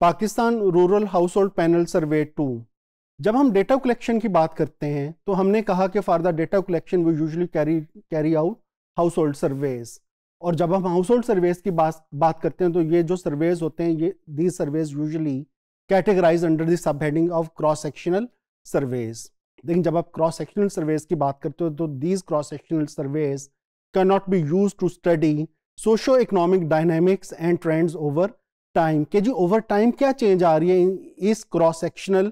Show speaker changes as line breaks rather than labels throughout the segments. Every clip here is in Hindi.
Pakistan rural house hold panel survey two जब हम डेटा कलेक्शन की बात करते हैं तो हमने कहा कि फॉर द डेटा कलेक्शन वो usually carry carry out house hold surveys और जब हम हाउस होल्ड सर्वेज की बात बात करते हैं तो ये जो सर्वेज होते हैं ये the surveys usually categorize under the sub heading of cross sectional surveys लेकिन जब आप क्रॉस सेक्शनल सर्वेज की बात करते हो तो these cross sectional surveys can not be use to study socio economic dynamics and trends over time के जी ओवर टाइम क्या चेंज आ रही है इस cross sectional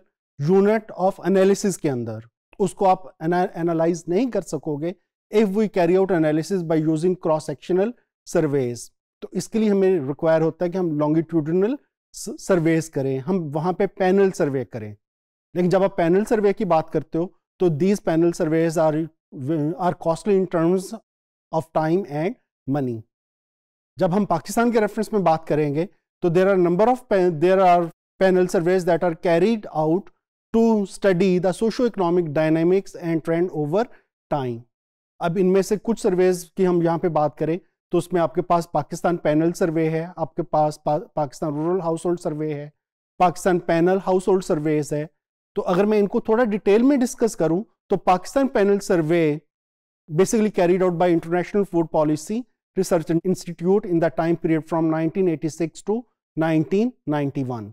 unit of analysis के अंदर उसको आप एनालाइज नहीं कर सकोगे if we carry out analysis by using cross sectional surveys तो इसके लिए हमें रिक्वायर होता है कि हम लॉन्गिट्यूडनल सर्वेज करें हम वहां पे पैनल सर्वे करें लेकिन जब आप पैनल सर्वे की बात करते हो तो these panel surveys are are costly in terms of time and money जब हम पाकिस्तान के रेफरेंस में बात करेंगे तो there are number of there are panel surveys that are carried out to study the socio economic dynamics and trend over time अब इनमें से कुछ सर्वेज की हम यहाँ पे बात करें तो उसमें आपके पास पाकिस्तान पैनल सर्वे है आपके पास पा, Pakistan rural house hold survey है Pakistan panel house hold surveys है तो अगर मैं इनको थोड़ा डिटेल में डिस्कस करूं तो Pakistan panel survey basically carried out by international food policy Research Institute in the time period from 1986 to 1991.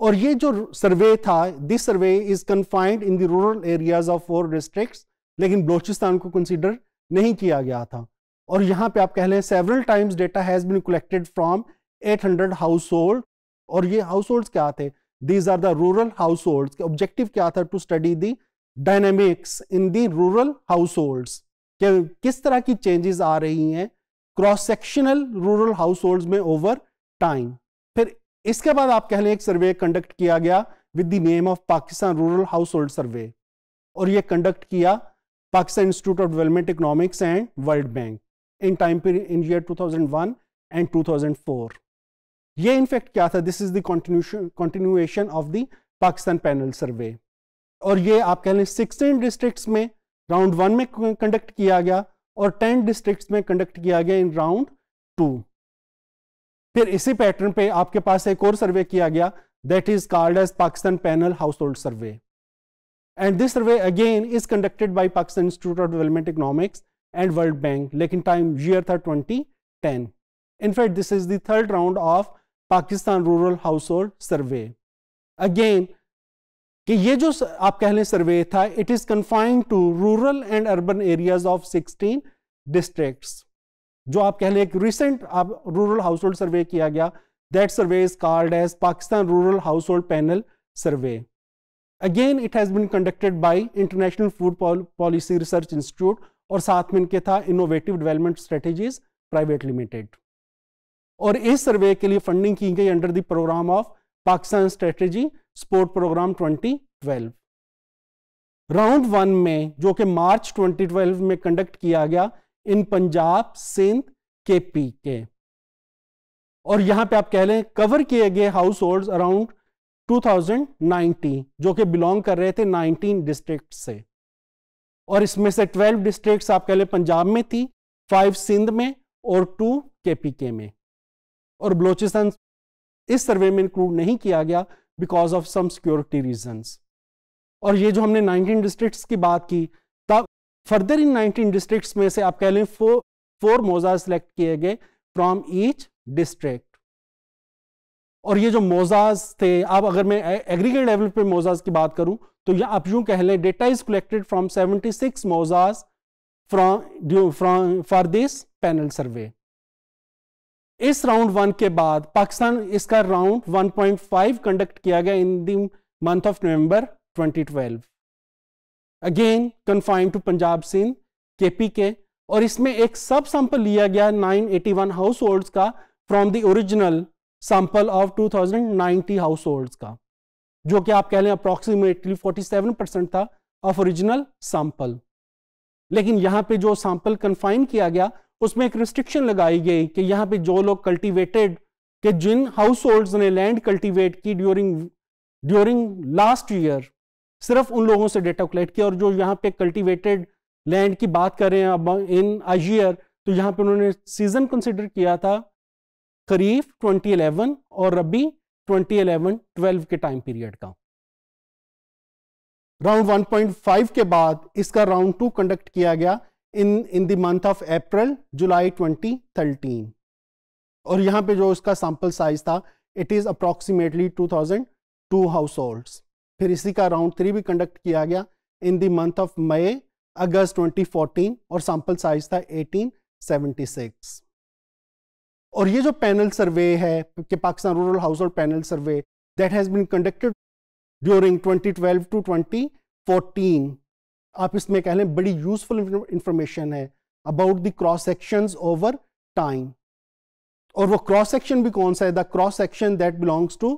और ये जो सर्वे था this survey is confined in the rural areas of four districts लेकिन बलोचिस्तान को कंसीडर नहीं किया गया था और यहाँ पे आप कह लें several times data has been collected from 800 house hold और ये हाउस होल्ड क्या थे these are the rural house hold objective क्या था to study the dynamics in the rural house hold किस तरह की चेंजेस आ रही हैं क्रॉस सेक्शनल रूरल हाउस में ओवर टाइम फिर इसके बाद आप कह लें एक सर्वे कंडक्ट किया गया with the name of Pakistan rural house hold survey और ये कंडक्ट किया Pakistan institute of development economics and world bank in time period in year 2001 and 2004 ये इनफैक्ट क्या था this is the continuation of the Pakistan panel survey और ये आप कह लें सिक्सटीन डिस्ट्रिक्ट में राउंड वन में कंडक्ट किया गया और टेन डिस्ट्रिक्ट में कंडक्ट किया गया इन राउंड टू फिर इसी पैटर्न पे आपके पास एक और सर्वे किया गया that is called as Pakistan panel house hold survey and this survey again is conducted by Pakistan institute of development economics and world bank लेकिन टाइम ईयर था twenty ten in fact this is third round of Pakistan rural house hold survey again कि ये जो आप कह लें सर्वे था it is confined to rural and urban areas of 16 districts जो आप कह लें एक रिसेंट आप रूरल हाउस होल्ड सर्वे किया गया that survey is called as Pakistan rural house hold panel survey again it has been conducted by international food policy research institute और साथ में इनके था innovative development strategies private limited और इस सर्वे के लिए फंडिंग की गई under the program of Pakistan strategy support program 2012 round one में जो कि मार्च 2012 में कंडक्ट किया गया इन पंजाब सिंध के पी के और यहां पे आप कह लें कवर किए गए हाउस होल्ड अराउंड 2019 जो कि बिलोंग कर रहे थे 19 डिस्ट्रिक्ट से और इसमें से 12 डिस्ट्रिक्ट्स आप कह लें पंजाब में थी फाइव सिंध में और टू के पी के में और बलोचिस्तान इस सर्वे में इंक्लूड नहीं किया गया because of some security reason और ये जो हमने 19 डिस्ट्रिक्ट्स की बात की तब फर्दर इन 19 डिस्ट्रिक्ट्स में से आप कह लें फोर फोर मोजा सिलेक्ट किए गए फ्रॉम ईच डिस्ट्रिक्ट और ये जो मोजाज थे आप अगर मैं एग्रीगेट लेवल पे मोजाज की बात करूं तो ये आप यूं कह लें डेटा इज कलेक्टेड फ्रॉम 76 मोजाज from from for this panel survey इस राउंड वन के बाद पाकिस्तान इसका राउंड 1.5 कंडक्ट किया गया in the month of November 2012 again confined to Punjab Sindh KP के और इसमें एक सब सैंपल लिया गया 981 एटी हाउस होल्ड का from the original sample of 2090 house hold का जो कि आप कह लें अप्रोक्सीमेटली 47 परसेंट था ऑफ ओरिजिनल सैंपल लेकिन यहां पे जो सैंपल कन्फाइन किया गया उसमें एक रिस्ट्रिक्शन लगाई गई कि यहाँ पे जो लोग कल्टीवेटेड के जिन हाउस होल्ड ने लैंड कल्टीवेट की ड्यूरिंग ड्यूरिंग लास्ट ईयर सिर्फ उन लोगों से डेटा कलेक्ट किया और जो यहाँ पे कल्टीवेटेड लैंड की बात करें अब इन आईयर तो यहाँ पे उन्होंने सीजन कंसिडर किया था खरीफ 2011 और रबी 2011-12 के टाइम पीरियड का राउंड 1.5 के बाद इसका राउंड टू कंडक्ट किया गया in in the month of April July 2013 और यहां पे जो उसका सैंपल साइज था it is thousand 2002 house hold फिर इसी का राउंड थ्री भी कंडक्ट किया गया in the month of May August 2014 और सैंपल साइज था 1876 और ये जो पैनल सर्वे है कि Pakistan rural house hold panel survey that has been conducted during 2012 to 2014 आप इसमें कह लें बड़ी यूजफुल इंफॉर्मेशन है about the cross section over time और वो क्रॉस सेक्शन भी कौन सा है the cross section that belongs to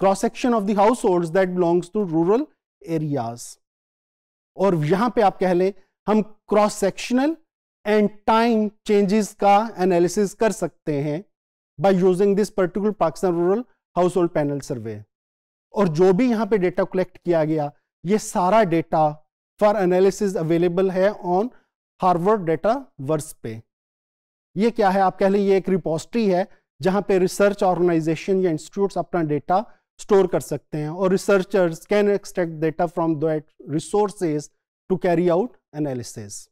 cross section of the house hold that belongs to rural areas और यहां पे आप कह लें हम cross sectional and time changes का एनालिसिस कर सकते हैं by using this particular Pakistan rural house hold panel survey और जो भी यहां पे डेटा कलेक्ट किया गया ये सारा डेटा फॉर एनालिसिस अवेलेबल है ऑन हार्वर्ड डेटा वर्स पे ये क्या है आप कह लें ये एक रिपोस्ट्री है जहाँ पे रिसर्च ऑर्गेनाइजेशन या इंस्टीट्यूट अपना डेटा स्टोर कर सकते हैं और researchers can extract data from that resources to carry out analysis